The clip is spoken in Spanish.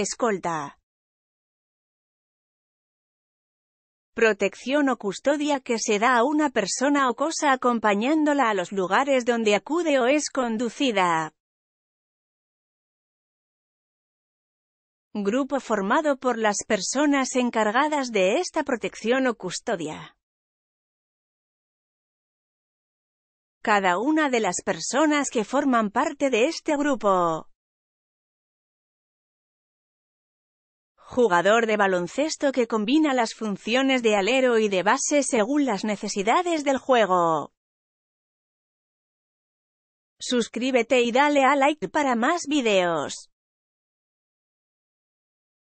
escolta. Protección o custodia que se da a una persona o cosa acompañándola a los lugares donde acude o es conducida. Grupo formado por las personas encargadas de esta protección o custodia. Cada una de las personas que forman parte de este grupo. jugador de baloncesto que combina las funciones de alero y de base según las necesidades del juego. Suscríbete y dale a like para más videos.